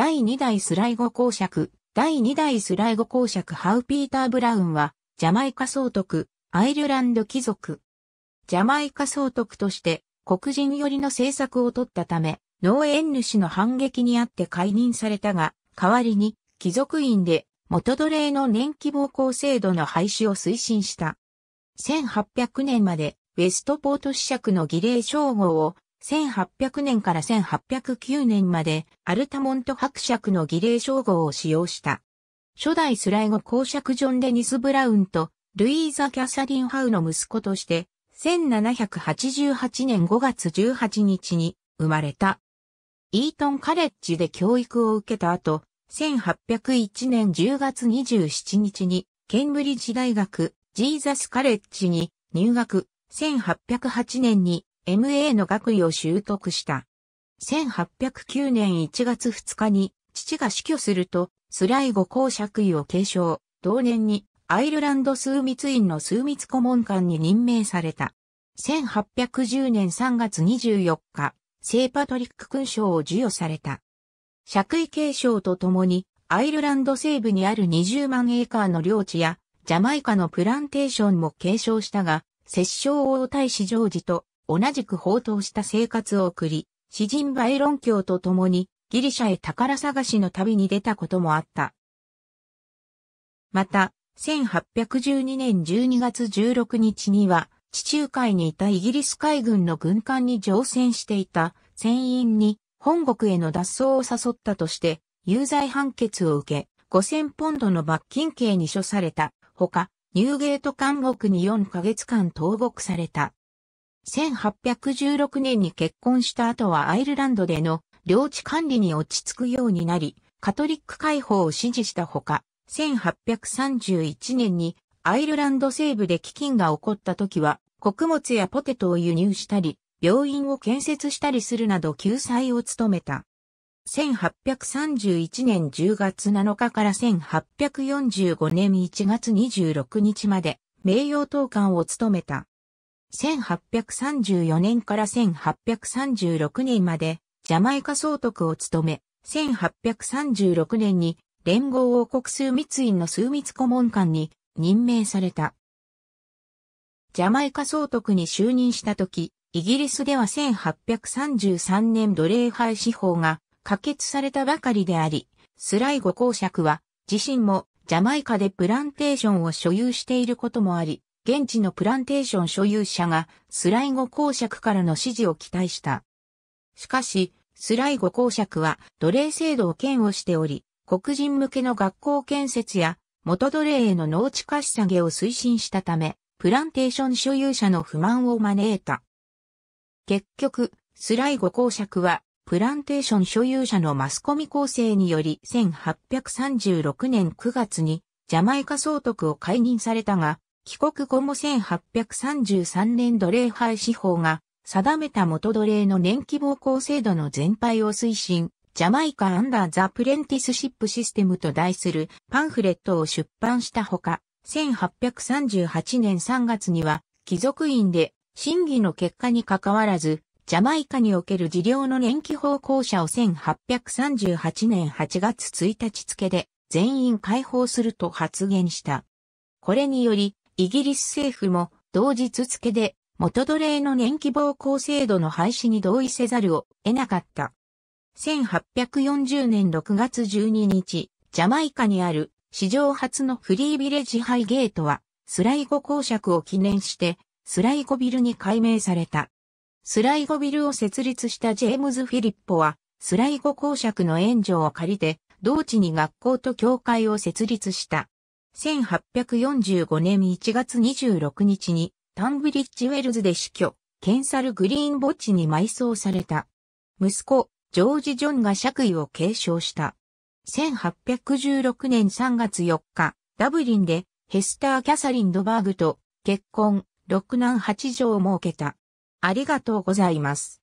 第2代スライゴ公爵、第2代スライゴ公爵ハウ・ピーター・ブラウンは、ジャマイカ総督、アイルランド貴族。ジャマイカ総督として、黒人寄りの政策を取ったため、農園主の反撃にあって解任されたが、代わりに、貴族院で、元奴隷の年期暴行制度の廃止を推進した。1800年まで、ウェストポート子爵の儀礼称号を1800年から1809年までアルタモント伯爵の儀礼称号を使用した。初代スライゴ公爵ジョン・デニス・ブラウンとルイーザ・キャサリン・ハウの息子として、1788年5月18日に生まれた。イートンカレッジで教育を受けた後、1801年10月27日にケンブリッジ大学ジーザスカレッジに入学、1808年に MA の学位を習得した。1809年1月2日に父が死去すると、スライゴ公爵位を継承、同年にアイルランド枢密院の枢密顧問官に任命された。1810年3月24日、聖パトリック勲章を授与された。爵位継承とともに、アイルランド西部にある20万エーカーの領地や、ジャマイカのプランテーションも継承したが、摂政王太子ジョージと同じく放蕩した生活を送り、詩人バイロン教と共にギリシャへ宝探しの旅に出たこともあった。また、1812年12月16日には、地中海にいたイギリス海軍の軍艦に乗船していた船員に本国への脱走を誘ったとして、有罪判決を受け、5000ポンドの罰金刑に処されたほか、ニューゲート監獄に4ヶ月間投獄された。1816年に結婚した後はアイルランドでの領地管理に落ち着くようになり、カトリック解放を支持したほか、1831年にアイルランド西部で飢饉が起こった時は、穀物やポテトを輸入したり、病院を建設したりするなど救済を務めた。1831年10月7日から1845年1月26日まで名誉当官を務めた。1834年から1836年までジャマイカ総督を務め、1836年に連合王国数密院の枢密顧問官に任命された。ジャマイカ総督に就任した時、イギリスでは1833年奴隷廃止法が可決されたばかりであり、スライゴ公爵は自身もジャマイカでプランテーションを所有していることもあり、現地のプランテーション所有者がスライゴ公爵からの支持を期待した。しかし、スライゴ公爵は奴隷制度を嫌悪しており、黒人向けの学校建設や元奴隷への農地貸し下げを推進したため、プランテーション所有者の不満を招いた。結局、スライゴ公爵は、プランテーション所有者のマスコミ構成により1836年9月にジャマイカ総督を解任されたが、帰国後も1833年奴隷廃止法が定めた元奴隷の年期暴行制度の全廃を推進、ジャマイカアンダーザプレンティスシップシステムと題するパンフレットを出版したほか、1838年3月には貴族院で審議の結果に関わらず、ジャマイカにおける事業の年期報行者を1838年8月1日付で全員解放すると発言した。これにより、イギリス政府も同日付で元奴隷の年期暴行制度の廃止に同意せざるを得なかった。1840年6月12日、ジャマイカにある史上初のフリービレッジハイゲートはスライゴ公爵を記念してスライゴビルに改名された。スライゴビルを設立したジェームズ・フィリッポはスライゴ公爵の援助を借りて同地に学校と教会を設立した。1845年1月26日に、タンブリッジウェルズで死去、ケンサル・グリーン墓地に埋葬された。息子、ジョージ・ジョンが爵位を継承した。1816年3月4日、ダブリンでヘスター・キャサリン・ドバーグと結婚、六男八女を設けた。ありがとうございます。